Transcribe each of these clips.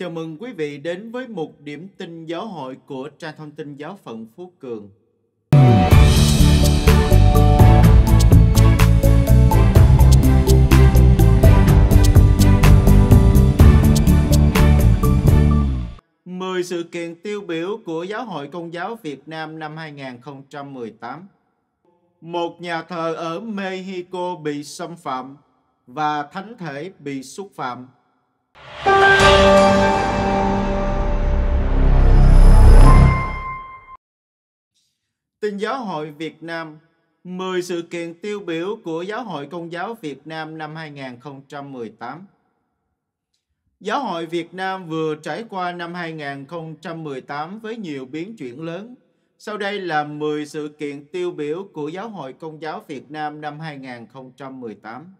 Chào mừng quý vị đến với một điểm tin giáo hội của trang thông tin giáo phận Phú Cường. Mười sự kiện tiêu biểu của Giáo hội Công giáo Việt Nam năm 2018 Một nhà thờ ở Mexico bị xâm phạm và thánh thể bị xúc phạm Tin Giáo hội Việt Nam 10 sự kiện tiêu biểu của Giáo hội Công giáo Việt Nam năm 2018 Giáo hội Việt Nam vừa trải qua năm 2018 với nhiều biến chuyển lớn. Sau đây là 10 sự kiện tiêu biểu của Giáo hội Công giáo Việt Nam năm 2018.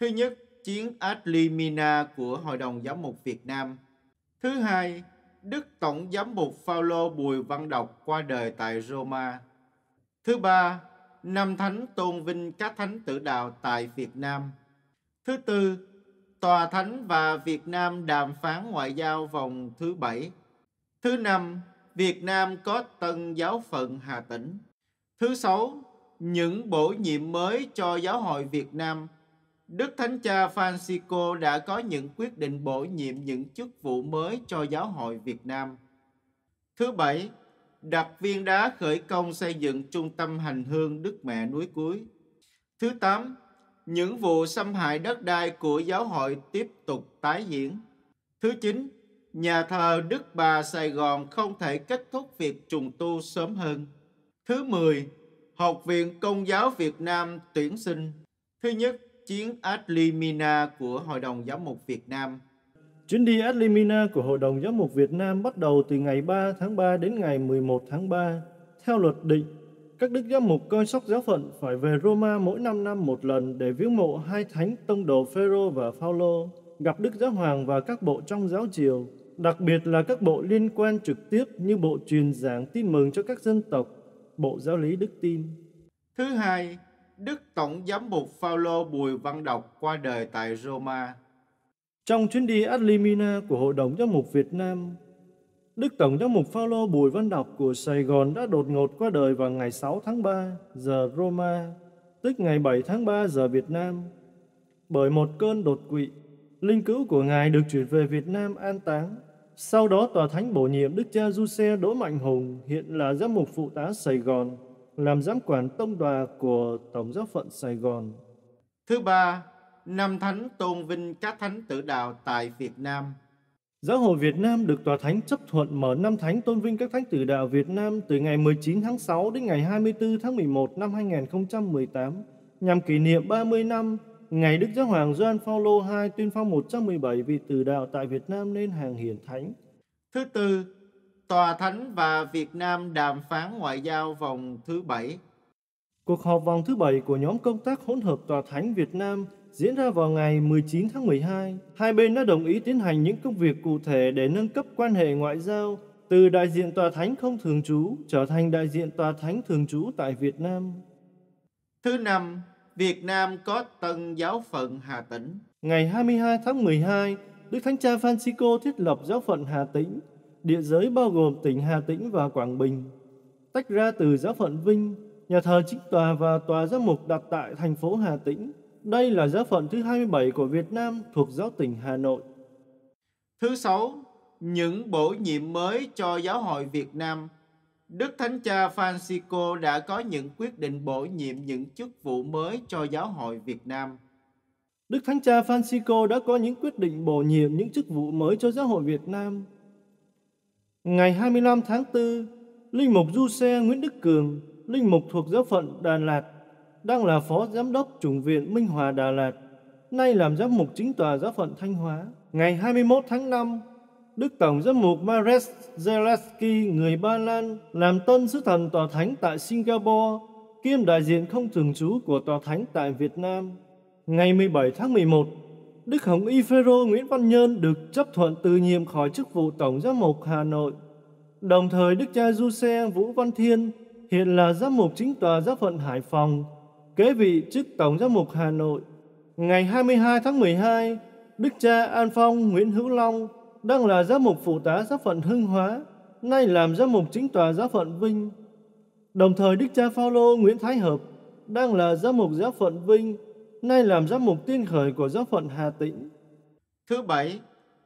Thứ nhất, chiến Adlimina của Hội đồng Giám mục Việt Nam. Thứ hai, Đức Tổng Giám mục Phaolô Bùi Văn Độc qua đời tại Roma. Thứ ba, Năm Thánh tôn vinh các thánh tử đạo tại Việt Nam. Thứ tư, Tòa Thánh và Việt Nam đàm phán ngoại giao vòng thứ bảy. Thứ năm, Việt Nam có tân giáo phận Hà Tĩnh. Thứ sáu, những bổ nhiệm mới cho Giáo hội Việt Nam – Đức Thánh Cha Francisco đã có những quyết định bổ nhiệm những chức vụ mới cho giáo hội Việt Nam. Thứ bảy, đặt viên đá khởi công xây dựng trung tâm hành hương Đức Mẹ núi cuối. Thứ tám, những vụ xâm hại đất đai của giáo hội tiếp tục tái diễn. Thứ chín, nhà thờ Đức Bà Sài Gòn không thể kết thúc việc trùng tu sớm hơn. Thứ mười Học viện Công giáo Việt Nam tuyển sinh. Thứ nhất, chuyến Adlimina của Hội đồng Giám mục Việt Nam. Chuyến đi Adlimina của Hội đồng Giám mục Việt Nam bắt đầu từ ngày 3 tháng 3 đến ngày 11 tháng 3. Theo luật định, các đức giám mục coi sóc giáo phận phải về Roma mỗi 5 năm một lần để viếng mộ hai thánh tông đồ Phêrô và Phaolô, gặp Đức Giáo Hoàng và các bộ trong giáo triều, đặc biệt là các bộ liên quan trực tiếp như bộ truyền giảng tin mừng cho các dân tộc, bộ giáo lý đức tin. Thứ hai, Đức Tổng Giám mục Phaolô Bùi Văn Đọc qua đời tại Roma. Trong chuyến đi Adlimina của Hội đồng Giám mục Việt Nam, Đức Tổng Giám mục Phaolô Bùi Văn Đọc của Sài Gòn đã đột ngột qua đời vào ngày 6 tháng 3 giờ Roma, tức ngày 7 tháng 3 giờ Việt Nam, bởi một cơn đột quỵ. Linh cữu của ngài được chuyển về Việt Nam an táng. Sau đó tòa thánh bổ nhiệm Đức cha Giuse Đỗ Mạnh Hùng, hiện là giám mục phụ tá Sài Gòn, làm giám quản tông đòa của Tổng giáo phận Sài Gòn. Thứ ba, năm Thánh tôn vinh các thánh tử đạo tại Việt Nam. Giáo hội Việt Nam được Tòa Thánh chấp thuận mở năm thánh tôn vinh các thánh tử đạo Việt Nam từ ngày 19 tháng 6 đến ngày 24 tháng 11 năm 2018 nhằm kỷ niệm 30 năm ngày Đức Giáo Hoàng Gioan Phaolô II tuyên phong 117 vị tử đạo tại Việt Nam lên hàng hiển thánh. Thứ tư, Tòa Thánh và Việt Nam đàm phán ngoại giao vòng thứ bảy. Cuộc họp vòng thứ bảy của nhóm công tác hỗn hợp Tòa Thánh Việt Nam diễn ra vào ngày 19 tháng 12. Hai bên đã đồng ý tiến hành những công việc cụ thể để nâng cấp quan hệ ngoại giao từ đại diện tòa thánh không thường trú trở thành đại diện tòa thánh thường trú tại Việt Nam. Thứ năm, Việt Nam có tân giáo phận Hà Tĩnh. Ngày 22 tháng 12, Đức Thánh Cha Francisco thiết lập giáo phận Hà Tĩnh địa giới bao gồm tỉnh Hà Tĩnh và Quảng Bình, tách ra từ giáo phận Vinh, nhà thờ chính tòa và tòa giám mục đặt tại thành phố Hà Tĩnh. Đây là giáo phận thứ 27 của Việt Nam thuộc giáo tỉnh Hà Nội. Thứ sáu, những bổ nhiệm mới cho giáo hội Việt Nam. Đức Thánh Cha Francisco đã có những quyết định bổ nhiệm những chức vụ mới cho giáo hội Việt Nam. Đức Thánh Cha Francisco đã có những quyết định bổ nhiệm những chức vụ mới cho giáo hội Việt Nam Ngày 25 tháng 4, Linh Mục Du Xe Nguyễn Đức Cường, Linh Mục thuộc giáo phận Đà Lạt, đang là Phó Giám đốc Chủng viện Minh Hòa Đà Lạt, nay làm giám mục chính tòa giáo phận Thanh Hóa. Ngày 21 tháng 5, Đức Tổng giám mục Mares Zelensky, người Ba Lan, làm tân sứ thần tòa thánh tại Singapore, kiêm đại diện không thường trú của tòa thánh tại Việt Nam. Ngày 17 tháng 11, Đức Hồng Y Phêrô Nguyễn Văn Nhơn được chấp thuận từ nhiệm khỏi chức vụ Tổng Giám mục Hà Nội. Đồng thời Đức cha Du Xe Vũ Văn Thiên hiện là Giám mục Chính tòa Giáo phận Hải Phòng, kế vị chức Tổng Giám mục Hà Nội. Ngày 22 tháng 12, Đức cha An Phong Nguyễn Hữu Long đang là Giám mục Phụ tá Giáo phận Hưng Hóa, nay làm Giám mục Chính tòa Giáo phận Vinh. Đồng thời Đức cha Phaolô Nguyễn Thái Hợp đang là Giám mục Giáo phận Vinh nay làm giám mục tiên khởi của giáo phận Hà Tĩnh. Thứ bảy,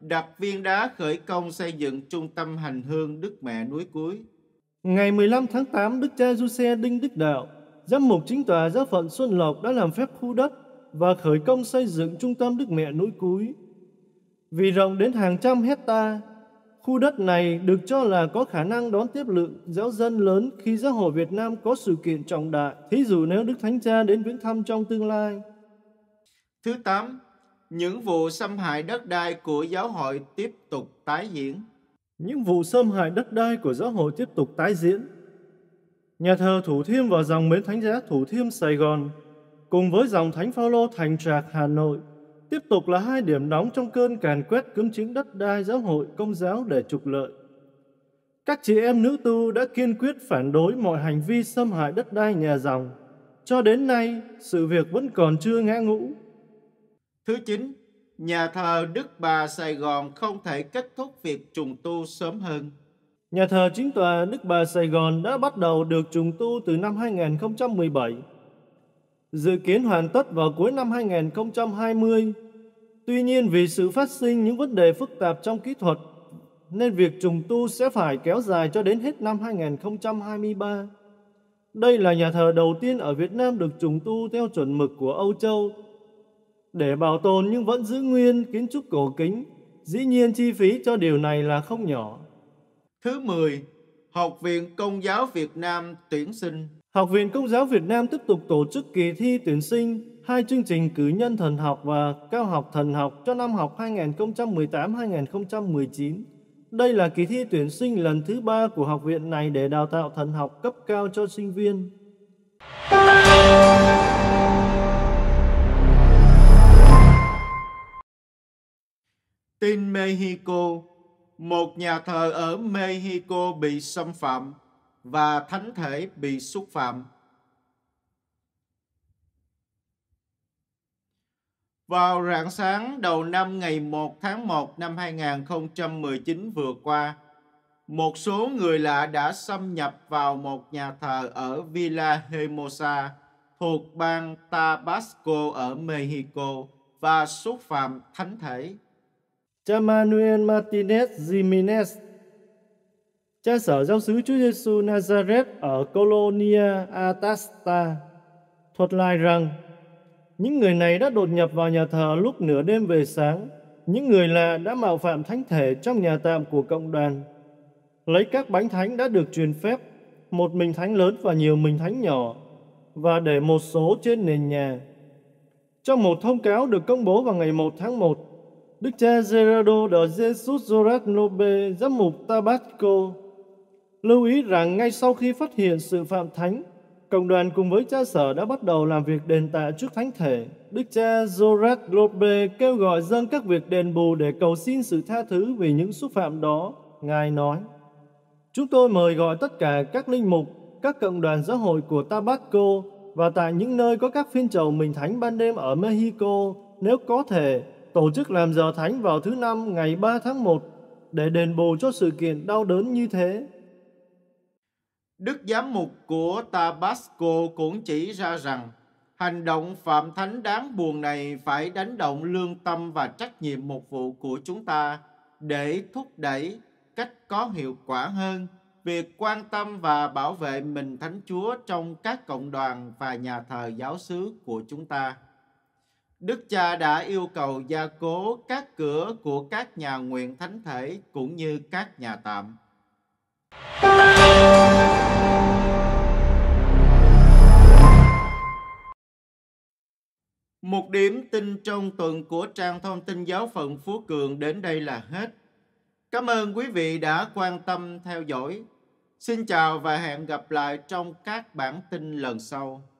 đặt viên đá khởi công xây dựng trung tâm hành hương Đức Mẹ núi cuối. Ngày 15 tháng 8, Đức cha Du Xe Đinh Đức Đạo, giám mục chính tòa giáo phận Xuân Lộc đã làm phép khu đất và khởi công xây dựng trung tâm Đức Mẹ núi cuối. Vì rộng đến hàng trăm hecta, khu đất này được cho là có khả năng đón tiếp lượng giáo dân lớn khi giáo hội Việt Nam có sự kiện trọng đại, thí dụ nếu Đức Thánh Cha đến viếng thăm trong tương lai. Thứ 8. Những vụ xâm hại đất đai của giáo hội tiếp tục tái diễn. Những vụ xâm hại đất đai của giáo hội tiếp tục tái diễn. Nhà thờ Thủ Thiêm và dòng Mến Thánh Giá Thủ Thiêm Sài Gòn cùng với dòng Thánh Phaolô Thành Trạc Hà Nội tiếp tục là hai điểm nóng trong cơn càn quét cứng chứng đất đai giáo hội công giáo để trục lợi. Các chị em nữ tu đã kiên quyết phản đối mọi hành vi xâm hại đất đai nhà dòng. Cho đến nay, sự việc vẫn còn chưa ngã ngũ. Thứ chín, nhà thờ Đức Bà Sài Gòn không thể kết thúc việc trùng tu sớm hơn. Nhà thờ chính tòa Đức Bà Sài Gòn đã bắt đầu được trùng tu từ năm 2017. Dự kiến hoàn tất vào cuối năm 2020. Tuy nhiên vì sự phát sinh những vấn đề phức tạp trong kỹ thuật, nên việc trùng tu sẽ phải kéo dài cho đến hết năm 2023. Đây là nhà thờ đầu tiên ở Việt Nam được trùng tu theo chuẩn mực của Âu Châu để bảo tồn nhưng vẫn giữ nguyên kiến trúc cổ kính, dĩ nhiên chi phí cho điều này là không nhỏ. Thứ 10. Học viện Công giáo Việt Nam tuyển sinh Học viện Công giáo Việt Nam tiếp tục tổ chức kỳ thi tuyển sinh, hai chương trình cử nhân thần học và cao học thần học cho năm học 2018-2019. Đây là kỳ thi tuyển sinh lần thứ ba của học viện này để đào tạo thần học cấp cao cho sinh viên. tin Mexico, một nhà thờ ở Mexico bị xâm phạm và thánh thể bị xúc phạm. Vào rạng sáng đầu năm ngày 1 tháng 1 năm 2019 vừa qua, một số người lạ đã xâm nhập vào một nhà thờ ở Villa Hermosa thuộc bang Tabasco ở Mexico và xúc phạm thánh thể. Cha Manuel Martinez Jimenez, cha sở giáo sứ Chúa Giêsu Nazareth ở Colonia Atasta, thuật lại rằng những người này đã đột nhập vào nhà thờ lúc nửa đêm về sáng. Những người lạ đã mạo phạm thánh thể trong nhà tạm của cộng đoàn. Lấy các bánh thánh đã được truyền phép, một mình thánh lớn và nhiều mình thánh nhỏ, và để một số trên nền nhà. Trong một thông cáo được công bố vào ngày 1 tháng 1, Đức cha Gerardo de Jesus Zorat Nobe, giám mục Tabasco, lưu ý rằng ngay sau khi phát hiện sự phạm thánh, cộng đoàn cùng với cha sở đã bắt đầu làm việc đền tạ trước thánh thể. Đức cha Zorat Lope kêu gọi dân các việc đền bù để cầu xin sự tha thứ vì những xúc phạm đó. Ngài nói, Chúng tôi mời gọi tất cả các linh mục, các cộng đoàn giáo hội của Tabasco và tại những nơi có các phiên chầu mình thánh ban đêm ở Mexico, nếu có thể, tổ chức làm giờ thánh vào thứ năm ngày 3 tháng 1 để đền bù cho sự kiện đau đớn như thế. Đức giám mục của Tabasco cũng chỉ ra rằng hành động phạm thánh đáng buồn này phải đánh động lương tâm và trách nhiệm mục vụ của chúng ta để thúc đẩy cách có hiệu quả hơn việc quan tâm và bảo vệ mình Thánh Chúa trong các cộng đoàn và nhà thờ giáo xứ của chúng ta. Đức Cha đã yêu cầu gia cố các cửa của các nhà nguyện thánh thể cũng như các nhà tạm. Một điểm tin trong tuần của trang thông tin giáo phận Phú Cường đến đây là hết. Cảm ơn quý vị đã quan tâm theo dõi. Xin chào và hẹn gặp lại trong các bản tin lần sau.